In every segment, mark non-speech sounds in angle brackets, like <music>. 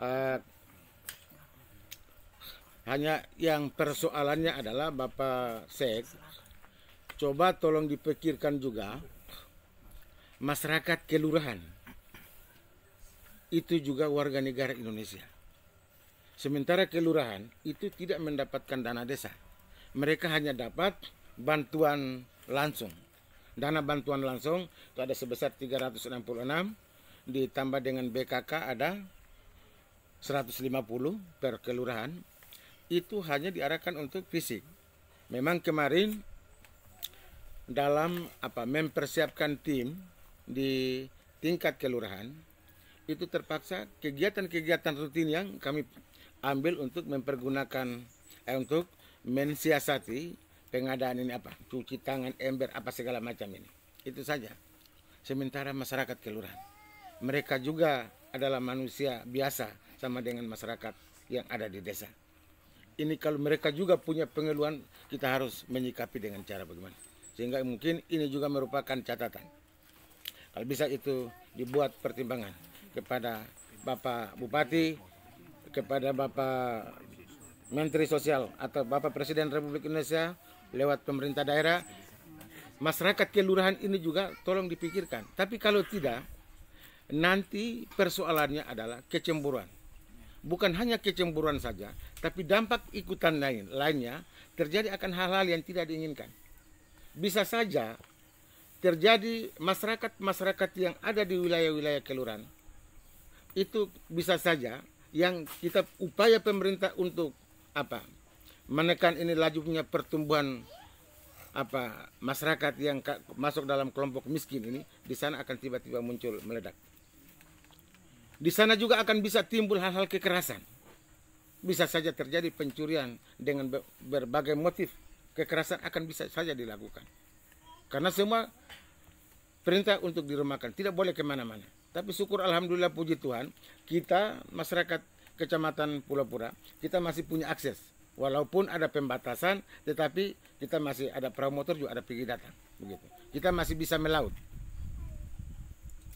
uh, hanya yang persoalannya adalah Bapak Sek coba tolong dipikirkan juga masyarakat kelurahan itu juga warga negara Indonesia. Sementara kelurahan itu tidak mendapatkan dana desa. Mereka hanya dapat bantuan langsung. Dana bantuan langsung itu ada sebesar 366 ditambah dengan BKK ada 150 per kelurahan itu hanya diarahkan untuk fisik. Memang kemarin dalam apa mempersiapkan tim di tingkat kelurahan itu terpaksa kegiatan-kegiatan rutin yang kami ambil untuk mempergunakan eh, untuk mensiasati pengadaan ini apa cuci tangan ember apa segala macam ini itu saja sementara masyarakat kelurahan mereka juga adalah manusia biasa sama dengan masyarakat yang ada di desa. Ini kalau mereka juga punya pengeluhan, kita harus menyikapi dengan cara bagaimana. Sehingga mungkin ini juga merupakan catatan. Kalau bisa itu dibuat pertimbangan kepada Bapak Bupati, kepada Bapak Menteri Sosial atau Bapak Presiden Republik Indonesia lewat pemerintah daerah, masyarakat kelurahan ini juga tolong dipikirkan. Tapi kalau tidak, nanti persoalannya adalah kecemburuan bukan hanya kecemburuan saja, tapi dampak ikutan lain lainnya terjadi akan hal-hal yang tidak diinginkan. Bisa saja terjadi masyarakat-masyarakat yang ada di wilayah-wilayah kelurahan itu bisa saja yang kita upaya pemerintah untuk apa menekan ini lajunya pertumbuhan apa masyarakat yang masuk dalam kelompok miskin ini di sana akan tiba-tiba muncul meledak. Di sana juga akan bisa timbul hal-hal kekerasan. Bisa saja terjadi pencurian dengan berbagai motif. Kekerasan akan bisa saja dilakukan. Karena semua perintah untuk dirumahkan. Tidak boleh kemana-mana. Tapi syukur Alhamdulillah puji Tuhan. Kita masyarakat kecamatan Pulau Pura. Kita masih punya akses. Walaupun ada pembatasan. Tetapi kita masih ada perahu motor juga ada pergi datang. Begitu. Kita masih bisa melaut.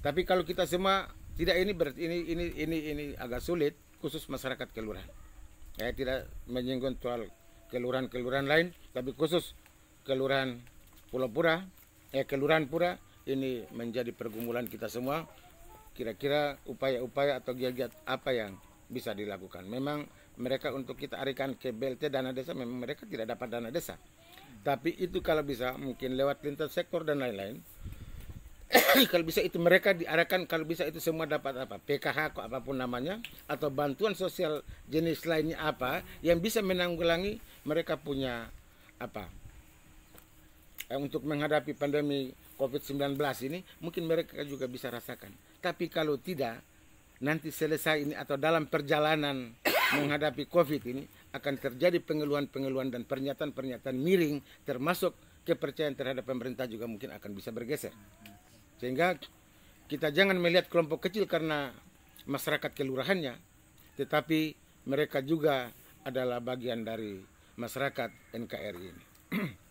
Tapi kalau kita semua tidak ini ber, ini ini ini ini agak sulit khusus masyarakat kelurahan. Saya tidak menyinggung soal kelurahan-kelurahan lain, tapi khusus kelurahan Pulau Pura, eh kelurahan Pura ini menjadi pergumulan kita semua. Kira-kira upaya-upaya atau giat-giat apa yang bisa dilakukan. Memang mereka untuk kita arikan ke BLT dana desa memang mereka tidak dapat dana desa. Tapi itu kalau bisa mungkin lewat lintas sektor dan lain-lain kalau bisa itu mereka diarahkan kalau bisa itu semua dapat apa PKH kok apapun namanya atau bantuan sosial jenis lainnya apa yang bisa menanggulangi mereka punya apa eh, untuk menghadapi pandemi COVID-19 ini mungkin mereka juga bisa rasakan tapi kalau tidak nanti selesai ini atau dalam perjalanan <coughs> menghadapi COVID ini akan terjadi pengeluhan-pengeluhan dan pernyataan-pernyataan miring termasuk kepercayaan terhadap pemerintah juga mungkin akan bisa bergeser. Sehingga kita jangan melihat kelompok kecil karena masyarakat kelurahannya, tetapi mereka juga adalah bagian dari masyarakat NKRI ini. <clears throat>